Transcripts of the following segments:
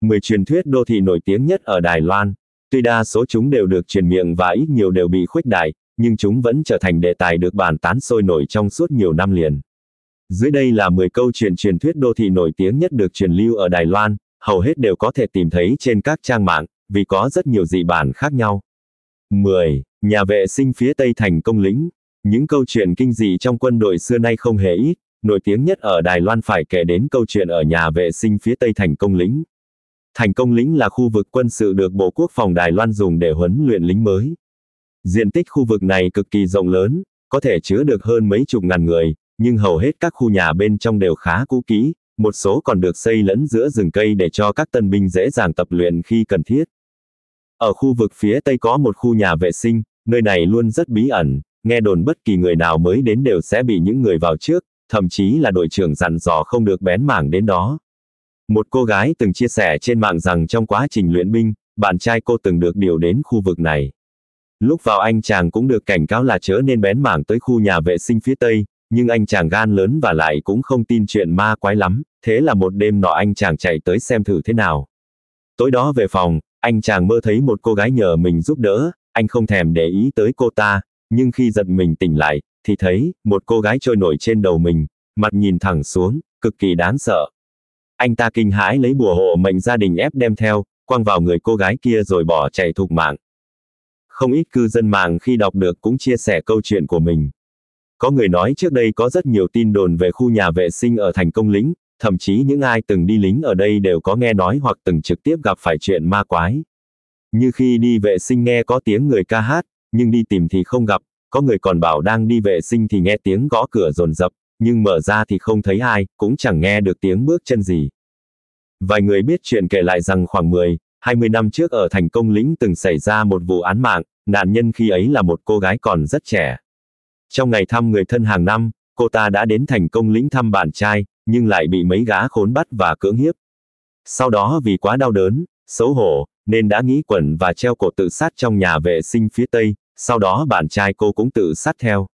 10 truyền thuyết đô thị nổi tiếng nhất ở Đài Loan. Tuy đa số chúng đều được truyền miệng và ít nhiều đều bị khuếch đại, nhưng chúng vẫn trở thành đề tài được bàn tán sôi nổi trong suốt nhiều năm liền. Dưới đây là 10 câu chuyện truyền thuyết đô thị nổi tiếng nhất được truyền lưu ở Đài Loan, hầu hết đều có thể tìm thấy trên các trang mạng, vì có rất nhiều dị bản khác nhau. 10. Nhà vệ sinh phía Tây thành công lĩnh. Những câu chuyện kinh dị trong quân đội xưa nay không hề ít, nổi tiếng nhất ở Đài Loan phải kể đến câu chuyện ở nhà vệ sinh phía Tây thành công lĩnh. Thành Công Lĩnh là khu vực quân sự được Bộ Quốc phòng Đài Loan dùng để huấn luyện lính mới. Diện tích khu vực này cực kỳ rộng lớn, có thể chứa được hơn mấy chục ngàn người, nhưng hầu hết các khu nhà bên trong đều khá cũ kỹ, một số còn được xây lẫn giữa rừng cây để cho các tân binh dễ dàng tập luyện khi cần thiết. Ở khu vực phía tây có một khu nhà vệ sinh, nơi này luôn rất bí ẩn, nghe đồn bất kỳ người nào mới đến đều sẽ bị những người vào trước, thậm chí là đội trưởng dặn dò không được bén mảng đến đó. Một cô gái từng chia sẻ trên mạng rằng trong quá trình luyện binh, bạn trai cô từng được điều đến khu vực này. Lúc vào anh chàng cũng được cảnh cáo là chớ nên bén mảng tới khu nhà vệ sinh phía tây, nhưng anh chàng gan lớn và lại cũng không tin chuyện ma quái lắm, thế là một đêm nọ anh chàng chạy tới xem thử thế nào. Tối đó về phòng, anh chàng mơ thấy một cô gái nhờ mình giúp đỡ, anh không thèm để ý tới cô ta, nhưng khi giật mình tỉnh lại, thì thấy, một cô gái trôi nổi trên đầu mình, mặt nhìn thẳng xuống, cực kỳ đáng sợ, anh ta kinh hãi lấy bùa hộ mệnh gia đình ép đem theo, quăng vào người cô gái kia rồi bỏ chạy thục mạng. Không ít cư dân mạng khi đọc được cũng chia sẻ câu chuyện của mình. Có người nói trước đây có rất nhiều tin đồn về khu nhà vệ sinh ở thành công lính, thậm chí những ai từng đi lính ở đây đều có nghe nói hoặc từng trực tiếp gặp phải chuyện ma quái. Như khi đi vệ sinh nghe có tiếng người ca hát, nhưng đi tìm thì không gặp, có người còn bảo đang đi vệ sinh thì nghe tiếng gõ cửa rồn rập, nhưng mở ra thì không thấy ai, cũng chẳng nghe được tiếng bước chân gì. Vài người biết chuyện kể lại rằng khoảng 10, 20 năm trước ở thành công lĩnh từng xảy ra một vụ án mạng, nạn nhân khi ấy là một cô gái còn rất trẻ. Trong ngày thăm người thân hàng năm, cô ta đã đến thành công lĩnh thăm bạn trai, nhưng lại bị mấy gã khốn bắt và cưỡng hiếp. Sau đó vì quá đau đớn, xấu hổ, nên đã nghĩ quẩn và treo cổ tự sát trong nhà vệ sinh phía tây, sau đó bạn trai cô cũng tự sát theo.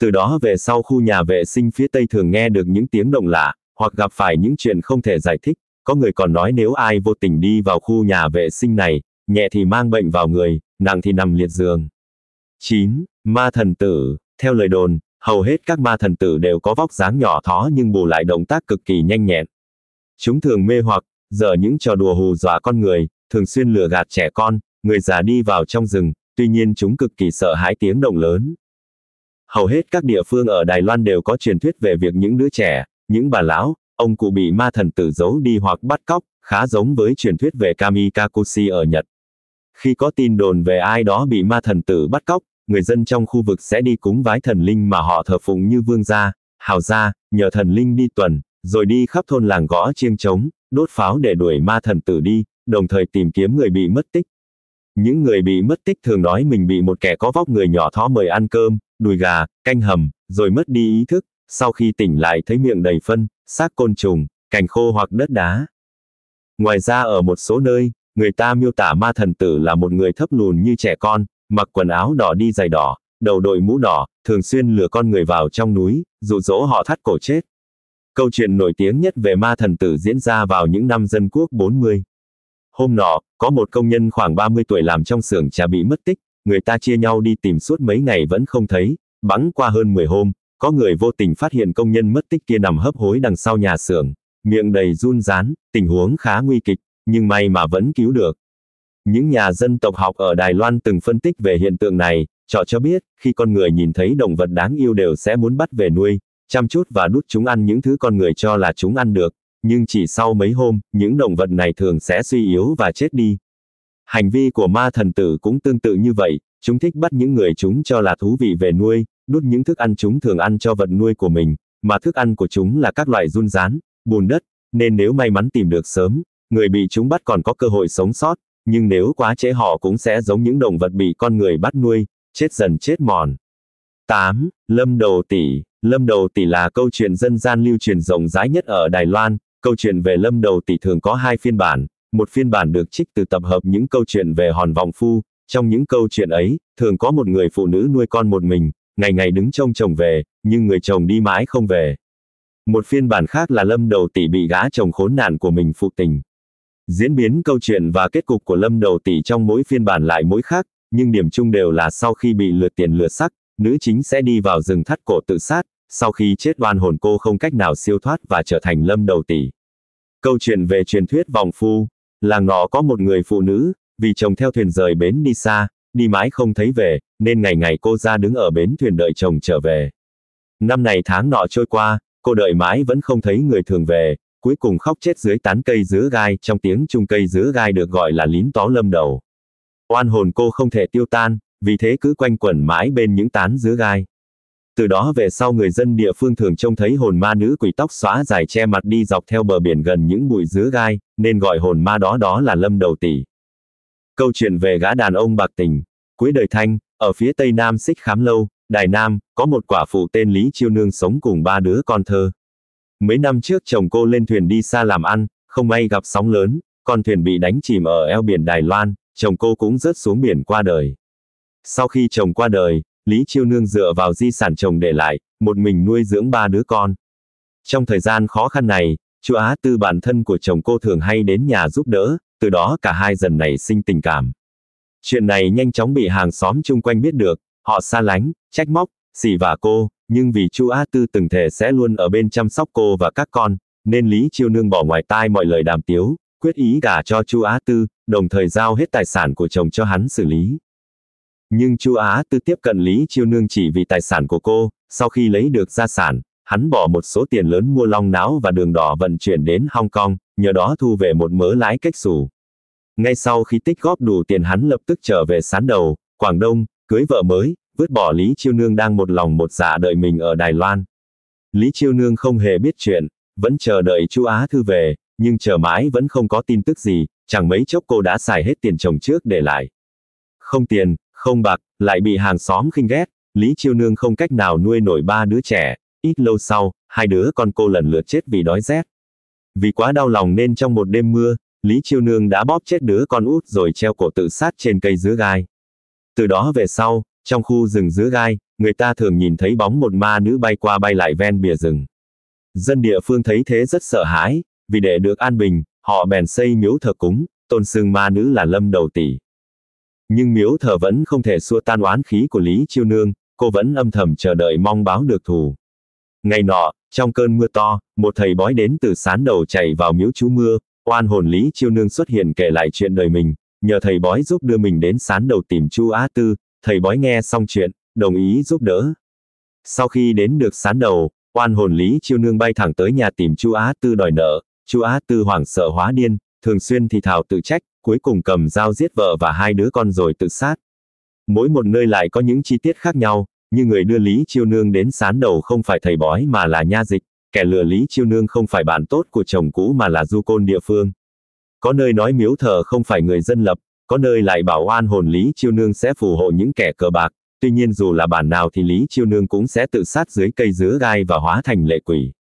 Từ đó về sau khu nhà vệ sinh phía tây thường nghe được những tiếng động lạ, hoặc gặp phải những chuyện không thể giải thích, có người còn nói nếu ai vô tình đi vào khu nhà vệ sinh này, nhẹ thì mang bệnh vào người, nặng thì nằm liệt giường. 9. Ma thần tử, theo lời đồn, hầu hết các ma thần tử đều có vóc dáng nhỏ thó nhưng bù lại động tác cực kỳ nhanh nhẹn. Chúng thường mê hoặc, giờ những trò đùa hù dọa con người, thường xuyên lừa gạt trẻ con, người già đi vào trong rừng, tuy nhiên chúng cực kỳ sợ hãi tiếng động lớn, hầu hết các địa phương ở Đài Loan đều có truyền thuyết về việc những đứa trẻ, những bà lão, ông cụ bị ma thần tử giấu đi hoặc bắt cóc, khá giống với truyền thuyết về kami kakushi ở Nhật. Khi có tin đồn về ai đó bị ma thần tử bắt cóc, người dân trong khu vực sẽ đi cúng vái thần linh mà họ thờ phụng như vương gia, hào gia, nhờ thần linh đi tuần, rồi đi khắp thôn làng gõ chiêng trống, đốt pháo để đuổi ma thần tử đi, đồng thời tìm kiếm người bị mất tích. Những người bị mất tích thường nói mình bị một kẻ có vóc người nhỏ thó mời ăn cơm, đùi gà, canh hầm, rồi mất đi ý thức, sau khi tỉnh lại thấy miệng đầy phân, xác côn trùng, cành khô hoặc đất đá. Ngoài ra ở một số nơi, người ta miêu tả ma thần tử là một người thấp lùn như trẻ con, mặc quần áo đỏ đi giày đỏ, đầu đội mũ đỏ, thường xuyên lừa con người vào trong núi, dụ dỗ họ thắt cổ chết. Câu chuyện nổi tiếng nhất về ma thần tử diễn ra vào những năm dân quốc 40. Hôm nọ, có một công nhân khoảng 30 tuổi làm trong xưởng trà bị mất tích, người ta chia nhau đi tìm suốt mấy ngày vẫn không thấy, bắn qua hơn 10 hôm, có người vô tình phát hiện công nhân mất tích kia nằm hấp hối đằng sau nhà xưởng, miệng đầy run rán, tình huống khá nguy kịch, nhưng may mà vẫn cứu được. Những nhà dân tộc học ở Đài Loan từng phân tích về hiện tượng này, trò cho biết, khi con người nhìn thấy động vật đáng yêu đều sẽ muốn bắt về nuôi, chăm chút và đút chúng ăn những thứ con người cho là chúng ăn được, nhưng chỉ sau mấy hôm, những động vật này thường sẽ suy yếu và chết đi, Hành vi của ma thần tử cũng tương tự như vậy, chúng thích bắt những người chúng cho là thú vị về nuôi, đút những thức ăn chúng thường ăn cho vật nuôi của mình, mà thức ăn của chúng là các loại run rán, bùn đất, nên nếu may mắn tìm được sớm, người bị chúng bắt còn có cơ hội sống sót, nhưng nếu quá trễ họ cũng sẽ giống những động vật bị con người bắt nuôi, chết dần chết mòn. 8. Lâm Đầu Tỷ Lâm Đầu Tỷ là câu chuyện dân gian lưu truyền rộng rãi nhất ở Đài Loan, câu chuyện về Lâm Đầu Tỷ thường có hai phiên bản, một phiên bản được trích từ tập hợp những câu chuyện về hòn vòng phu. Trong những câu chuyện ấy, thường có một người phụ nữ nuôi con một mình, ngày ngày đứng trông chồng về, nhưng người chồng đi mãi không về. Một phiên bản khác là Lâm Đầu Tỷ bị gã chồng khốn nạn của mình phụ tình. Diễn biến câu chuyện và kết cục của Lâm Đầu Tỷ trong mỗi phiên bản lại mỗi khác, nhưng điểm chung đều là sau khi bị lừa tiền lừa sắc, nữ chính sẽ đi vào rừng thắt cổ tự sát, sau khi chết oan hồn cô không cách nào siêu thoát và trở thành Lâm Đầu Tỷ. Câu chuyện về truyền thuyết vòng phu, Làng nọ có một người phụ nữ, vì chồng theo thuyền rời bến đi xa, đi mãi không thấy về, nên ngày ngày cô ra đứng ở bến thuyền đợi chồng trở về. Năm này tháng nọ trôi qua, cô đợi mãi vẫn không thấy người thường về, cuối cùng khóc chết dưới tán cây dứa gai, trong tiếng chung cây dứa gai được gọi là lín tó lâm đầu. Oan hồn cô không thể tiêu tan, vì thế cứ quanh quẩn mãi bên những tán dứa gai. Từ đó về sau người dân địa phương thường trông thấy hồn ma nữ quỷ tóc xóa dài che mặt đi dọc theo bờ biển gần những bụi dứa gai, nên gọi hồn ma đó đó là lâm đầu tỷ. Câu chuyện về gã đàn ông bạc tình. Cuối đời thanh, ở phía tây nam xích khám lâu, Đài Nam, có một quả phụ tên Lý Chiêu Nương sống cùng ba đứa con thơ. Mấy năm trước chồng cô lên thuyền đi xa làm ăn, không may gặp sóng lớn, con thuyền bị đánh chìm ở eo biển Đài Loan, chồng cô cũng rớt xuống biển qua đời. Sau khi chồng qua đời, Lý Chiêu Nương dựa vào di sản chồng để lại, một mình nuôi dưỡng ba đứa con. Trong thời gian khó khăn này, chú Á Tư bản thân của chồng cô thường hay đến nhà giúp đỡ, từ đó cả hai dần nảy sinh tình cảm. Chuyện này nhanh chóng bị hàng xóm chung quanh biết được, họ xa lánh, trách móc, xỉ và cô, nhưng vì chú Á Tư từng thể sẽ luôn ở bên chăm sóc cô và các con, nên Lý Chiêu Nương bỏ ngoài tai mọi lời đàm tiếu, quyết ý gả cho chú Á Tư, đồng thời giao hết tài sản của chồng cho hắn xử lý. Nhưng Chu Á Tư tiếp cận Lý Chiêu Nương chỉ vì tài sản của cô, sau khi lấy được gia sản, hắn bỏ một số tiền lớn mua long não và đường đỏ vận chuyển đến Hong Kong, nhờ đó thu về một mớ lãi cách xù. Ngay sau khi tích góp đủ tiền hắn lập tức trở về sán đầu, Quảng Đông, cưới vợ mới, vứt bỏ Lý Chiêu Nương đang một lòng một dạ đợi mình ở Đài Loan. Lý Chiêu Nương không hề biết chuyện, vẫn chờ đợi Chu Á Thư về, nhưng chờ mãi vẫn không có tin tức gì, chẳng mấy chốc cô đã xài hết tiền chồng trước để lại. Không tiền, không bạc, lại bị hàng xóm khinh ghét, Lý Chiêu Nương không cách nào nuôi nổi ba đứa trẻ, ít lâu sau, hai đứa con cô lần lượt chết vì đói rét. Vì quá đau lòng nên trong một đêm mưa, Lý Chiêu Nương đã bóp chết đứa con út rồi treo cổ tự sát trên cây dứa gai. Từ đó về sau, trong khu rừng dứa gai, người ta thường nhìn thấy bóng một ma nữ bay qua bay lại ven bìa rừng. Dân địa phương thấy thế rất sợ hãi, vì để được an bình, họ bèn xây miếu thờ cúng, tôn sưng ma nữ là lâm đầu tỷ. Nhưng miếu thờ vẫn không thể xua tan oán khí của Lý Chiêu Nương, cô vẫn âm thầm chờ đợi mong báo được thù. Ngày nọ, trong cơn mưa to, một thầy bói đến từ sán đầu chạy vào miếu chú mưa, oan hồn Lý Chiêu Nương xuất hiện kể lại chuyện đời mình, nhờ thầy bói giúp đưa mình đến sán đầu tìm Chu Á Tư, thầy bói nghe xong chuyện, đồng ý giúp đỡ. Sau khi đến được sán đầu, oan hồn Lý Chiêu Nương bay thẳng tới nhà tìm Chu Á Tư đòi nợ, Chu Á Tư hoảng sợ hóa điên, thường xuyên thì thảo tự trách, cuối cùng cầm dao giết vợ và hai đứa con rồi tự sát. Mỗi một nơi lại có những chi tiết khác nhau, như người đưa Lý Chiêu Nương đến sán đầu không phải thầy bói mà là nha dịch, kẻ lừa Lý Chiêu Nương không phải bạn tốt của chồng cũ mà là du côn địa phương. Có nơi nói miếu thờ không phải người dân lập, có nơi lại bảo oan hồn Lý Chiêu Nương sẽ phù hộ những kẻ cờ bạc, tuy nhiên dù là bản nào thì Lý Chiêu Nương cũng sẽ tự sát dưới cây dứa gai và hóa thành lệ quỷ.